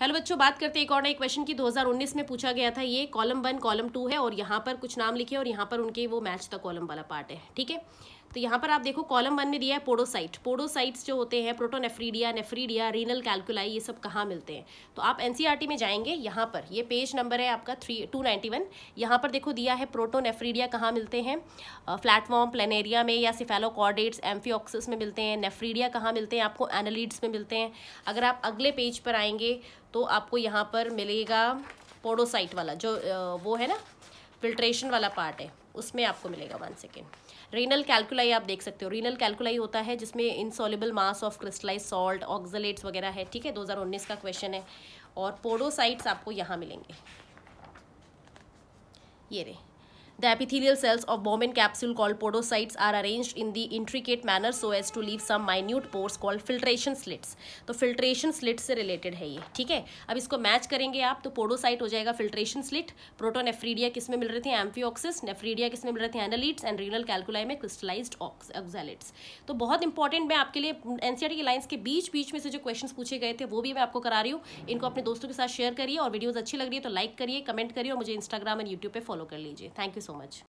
Hello बच्चों बात करते हैं एक और नए क्वेश्चन की 2019 में पूछा गया था ये कॉलम वन कॉलम टू है और यहाँ पर कुछ नाम लिखे और यहाँ पर उनके वो मैच था कॉलम वाला पार्ट है ठीक है तो यहाँ पर आप देखो कॉलम वन में दिया है पोडोसाइट पोडोसाइट्स जो होते हैं प्रोटोनेफ्रीडिया नेफ्रीडिया रीनल कैलकुलाई ये सब कहाँ मिलते हैं तो आप एन e में जाएंगे यहाँ पर ये पेज नंबर है आपका थ्री टू नाइन्टी वन यहाँ पर देखो दिया है प्रोटोनेफ्रीडिया कहाँ मिलते हैं फ्लैटफॉर्म प्लेनेरिया में या सिफेलोकॉर्डेट्स एम्फियोक्सिस में मिलते हैं नेफ्रीडिया कहाँ मिलते हैं आपको एनालीड्स में मिलते हैं अगर आप अगले पेज पर आएंगे तो आपको यहाँ पर मिलेगा पोडोसाइट वाला जो वो है ना फिल्ट्रेशन वाला पार्ट है उसमें आपको मिलेगा वन सेकेंड रीनल कैलकुलाई आप देख सकते हो रीनल कैलकुलाई होता है जिसमें insoluble mass of crystallise salt oxalates वगैरह है ठीक है 2019 का क्वेश्चन है और पोडोसाइट्स आपको यहाँ मिलेंगे ये रहे The epithelial cells of Bowman capsule called podocytes are arranged in the intricate manner so as to leave some minute pores called filtration slits. तो filtration slit से related है ये ठीक है अब इसको मैच करेंगे आप तो पोडोसाइट हो जाएगा फिल्ट्रेशन स्लिट किस में मिल रही एम्फी ऑक्सिस नेफ्रीडिया में मिल रही थे एनालिट्स एंड रीनल कैलकुलाई में क्रिस्टलाइज्ड ऑक्सैलिट्स तो बहुत इंपॉर्टेंट मैं आपके लिए एनसीआर की लाइन्स के बीच बीच में से जो क्वेश्चन पूछे गए थे वो भी मैं आपको करा रही हूँ इनको अपने दोस्तों के साथ शेयर करिए और वीडियोज़ अच्छी लग रही है तो लाइक करिए कमेंट करिए और मुझे इंस्टाग्राम एंड यूट्यूब पर फॉलो कर लीजिए थैंक यू so much